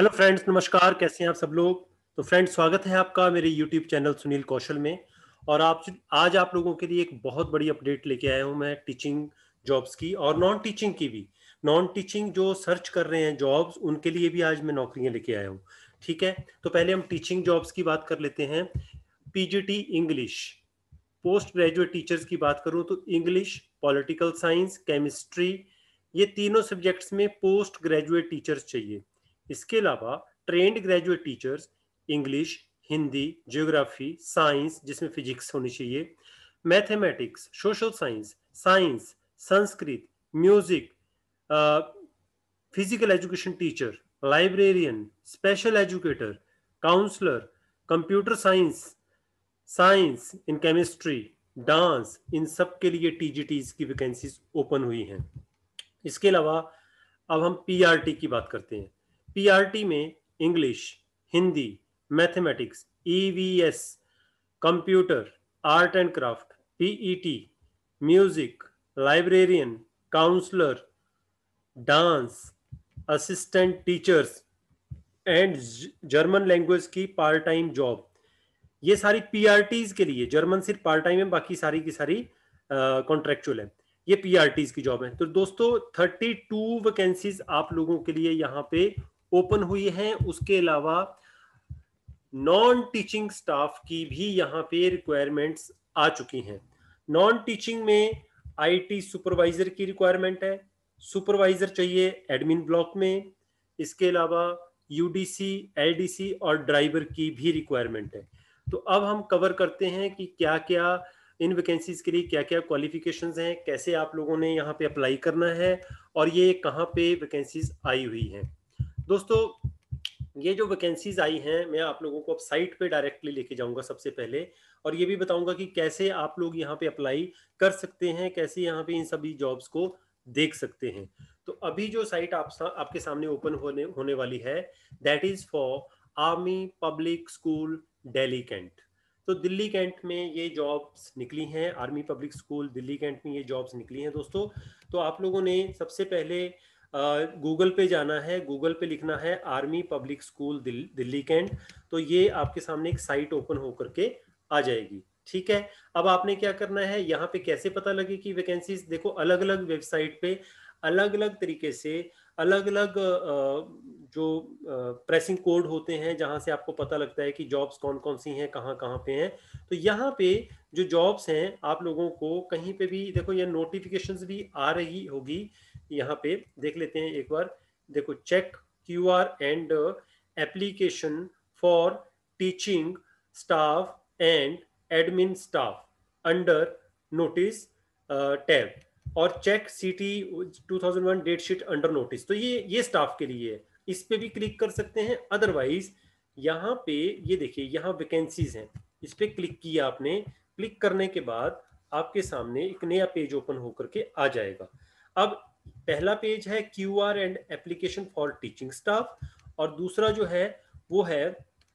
hello friends नमस्कार कैसे हैं आप सब लोग तो फ्रेंड्स स्वागत है आपका मेरे यूट्यूब चैनल सुनील कौशल में और आप आज आप लोगों के लिए एक बहुत बड़ी अपडेट लेके आया हूं मैं टीचिंग जॉब्स की और नॉन टीचिंग की भी नॉन टीचिंग जो सर्च कर रहे हैं जॉब्स उनके लिए भी आज मैं नौकरियां लेके आया हूँ ठीक है तो पहले हम टीचिंग जॉब्स की बात कर लेते हैं PGT English post graduate teachers की बात करूँ तो इंग्लिश पॉलिटिकल साइंस केमिस्ट्री ये तीनों सब्जेक्ट्स में पोस्ट ग्रेजुएट टीचर्स चाहिए इसके अलावा trained graduate teachers English Hindi geography science जिसमें फिजिक्स होनी चाहिए mathematics social science science Sanskrit music physical education teacher librarian special educator counsellor computer science science in chemistry dance इन सब के लिए टी की वैकेंसीज ओपन हुई हैं इसके अलावा अब हम पी की बात करते हैं पीआरटी में English Hindi mathematics EVS computer art and craft PET music librarian counsellor dance assistant teachers and German language की पार्ट टाइम जॉब ये सारी पी के लिए जर्मन सिर्फ पार्ट टाइम है बाकी सारी की सारी कॉन्ट्रेक्चुअल है ये पी की जॉब है तो दोस्तों 32 वैकेंसीज आप लोगों के लिए यहाँ पे ओपन हुई है उसके अलावा नॉन टीचिंग स्टाफ की भी यहाँ पे रिक्वायरमेंट्स आ चुकी हैं नॉन टीचिंग में आईटी सुपरवाइजर की रिक्वायरमेंट है सुपरवाइजर चाहिए एडमिन ब्लॉक में इसके अलावा यूडीसी एलडीसी और ड्राइवर की भी रिक्वायरमेंट है तो अब हम कवर करते हैं कि क्या क्या इन वैकेंसीज के लिए क्या क्या क्वालिफिकेशंस हैं कैसे आप लोगों ने यहाँ पे अप्लाई करना है और ये कहाँ पे वैकेंसीज आई हुई हैं दोस्तों ये जो वैकेंसीज आई हैं मैं आप लोगों को अब साइट पे डायरेक्टली लेके जाऊंगा सबसे पहले और ये भी बताऊंगा कि कैसे आप लोग यहाँ पे अप्लाई कर सकते हैं कैसे यहाँ पे इन सभी जॉब्स को देख सकते हैं तो अभी जो साइट आप सा, आपके सामने ओपन होने होने वाली है that is for army public school Delhi cantt तो दिल्ली कैंट में ये जॉब्स निकली हैं army public school Delhi cantt में ये जॉब्स निकली हैं दोस्तों तो आप लोगों ने सबसे पहले गूगल पे जाना है गूगल पे लिखना है army public school Delhi cantt तो ये आपके सामने एक साइट ओपन होकर के आ जाएगी ठीक है अब आपने क्या करना है यहाँ पे कैसे पता लगे कि वैकेंसीज देखो अलग अलग वेबसाइट पे अलग अलग तरीके से अलग अलग जो प्रेसिंग कोड होते हैं जहाँ से आपको पता लगता है कि जॉब्स कौन कौन सी हैं कहाँ कहाँ पे हैं तो यहाँ पे जो जॉब्स हैं आप लोगों को कहीं पे भी देखो ये नोटिफिकेशंस भी आ रही होगी यहाँ पे देख लेते हैं एक बार देखो check Q R and application for teaching staff and admin staff under notice tab और check city 2001 date sheet under notice तो ये ये स्टाफ के लिए है इस पे भी क्लिक कर सकते हैं अदरवाइज यहाँ पे ये देखिए यहाँ वैकेंसीज हैं इस पे क्लिक किया आपने क्लिक करने के बाद आपके सामने एक नया पेज ओपन होकर के आ जाएगा अब पहला पेज है Q R and application for teaching staff और दूसरा जो है वो है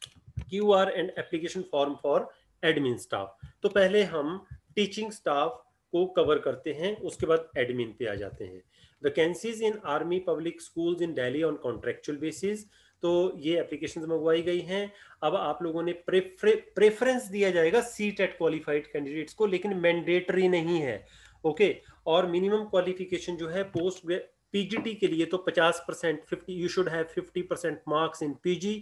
Q R and application form for admin staff तो पहले हम टीचिंग स्टाफ को कवर करते हैं उसके बाद एडमिन पे आ जाते हैं vacancies in army public schools in Delhi on contractual basis तो ये एप्लीकेशन मंगवाई गई हैं अब आप लोगों ने प्रेफरेंस दिया जाएगा सी टेट क्वालिफाइड कैंडिडेट्स को लेकिन मैंडेटरी नहीं है ओके और मिनिमम क्वालिफिकेशन जो है पोस्ट पीजीटी के लिए तो 50 percent fifty you should have 50 percent marks in PG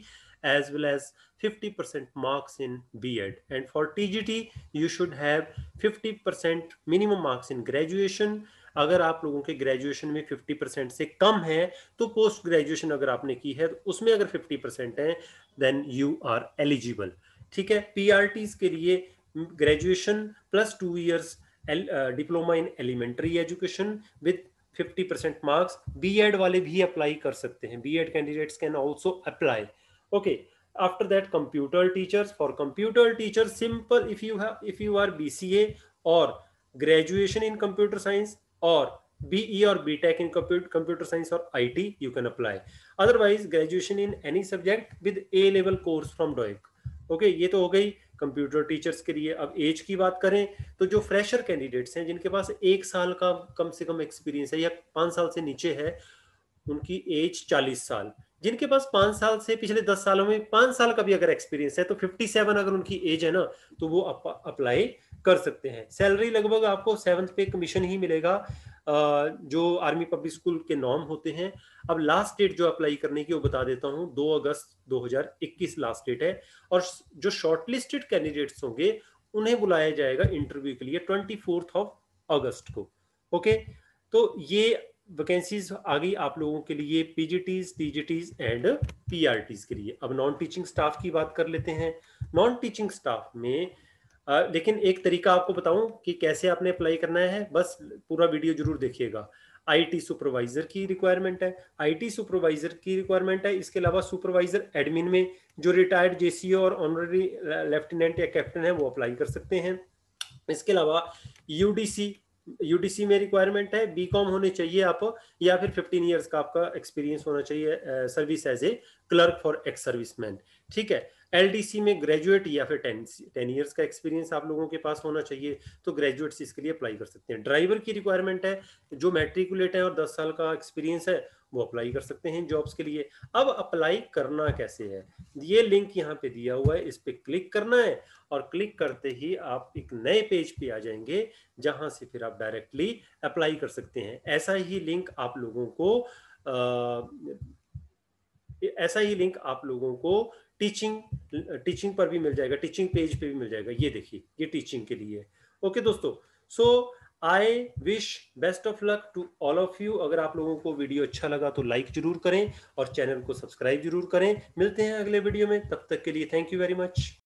as well as 50% percent marks in BEd and for TGT you should have 50% percent minimum marks in graduation अगर आप लोगों के graduation में 50% परसेंट से कम है तो पोस्ट ग्रेजुएशन अगर आपने की है तो उसमें अगर 50% है देन यू आर एलिजिबल ठीक है पी के लिए graduation plus two years diploma in elementary education with 50 percent marks B Ed वाले भी अप्लाई कर सकते हैं BEd candidates can also apply okay after that computer teachers for computer teacher simple if you have if you are B BCA और graduation in computer science और B E और B tech in computer science और I T you can apply otherwise graduation in any subject with A level course from DOEACC okay ये तो हो गई computer teachers के लिए अब एज की बात करें तो जो फ्रेशर कैंडिडेट्स हैं जिनके पास एक साल का कम से कम एक्सपीरियंस है या पाँच साल से नीचे है उनकी एज चालीस साल जिनके पास पांच साल से पिछले दस सालों में पांच साल का भी अगर एक्सपीरियंस है तो फिफ्टी सेवन अगर उनकी एज है ना तो वो अप, अप्लाई कर सकते हैं सैलरी लगभग आपको सेवन्थ पे कमीशन ही मिलेगा जो आर्मी पब्लिक स्कूल के नॉर्म होते हैं अब लास्ट डेट जो अप्लाई करने की वो बता देता हूँ 2 अगस्त 2021 लास्ट डेट है और जो शॉर्टलिस्टेड कैंडिडेट्स होंगे उन्हें बुलाया जाएगा इंटरव्यू के लिए ट्वेंटी फोर्थ ऑफ अगस्त को ओके तो ये वैकेंसीज आ गई आप लोगों के लिए पीजीटीज टीजीटीज एंड पीआरटीज के लिए अब नॉन टीचिंग स्टाफ की बात कर लेते हैं नॉन टीचिंग स्टाफ में आ, लेकिन एक तरीका आपको बताऊं कि कैसे आपने अप्लाई करना है बस पूरा वीडियो जरूर देखिएगा आईटी सुपरवाइजर की रिक्वायरमेंट है आईटी सुपरवाइजर की रिक्वायरमेंट है इसके अलावा सुपरवाइजर एडमिन में जो रिटायर्ड जेसीओ और ऑनररी लेफ्टिनेंट या कैप्टन है वो अप्लाई कर सकते हैं इसके अलावा यूडीसी यूडीसी में रिक्वायरमेंट है बीकॉम होने चाहिए आप या फिर 15 इयर्स का आपका एक्सपीरियंस होना चाहिए service as a clerk for ex serviceman ठीक है एल में ग्रेजुएट या फिर टेन टेन ईयर्स का एक्सपीरियंस आप लोगों के पास होना चाहिए तो ग्रेजुएट्स इसके लिए अप्लाई कर सकते हैं ड्राइवर की रिक्वायरमेंट है जो मेट्रिकुलेट है और दस साल का एक्सपीरियंस है वो अप्लाई कर सकते हैं जॉब्स के लिए अब अप्लाई करना कैसे है ये लिंक यहाँ पे दिया हुआ है इस पर क्लिक करना है और क्लिक करते ही आप एक नए पेज पे आ जाएंगे जहाँ से फिर आप डायरेक्टली अप्लाई कर सकते हैं ऐसा ही लिंक आप लोगों को आ, ऐसा ही लिंक आप लोगों को टीचिंग टीचिंग पर भी मिल जाएगा टीचिंग पेज पे भी मिल जाएगा ये देखिए ये टीचिंग के लिए ओके दोस्तों so I wish best of luck to all of you अगर आप लोगों को वीडियो अच्छा लगा तो लाइक जरूर करें और चैनल को सब्सक्राइब जरूर करें मिलते हैं अगले वीडियो में तब तक के लिए थैंक यू वेरी मच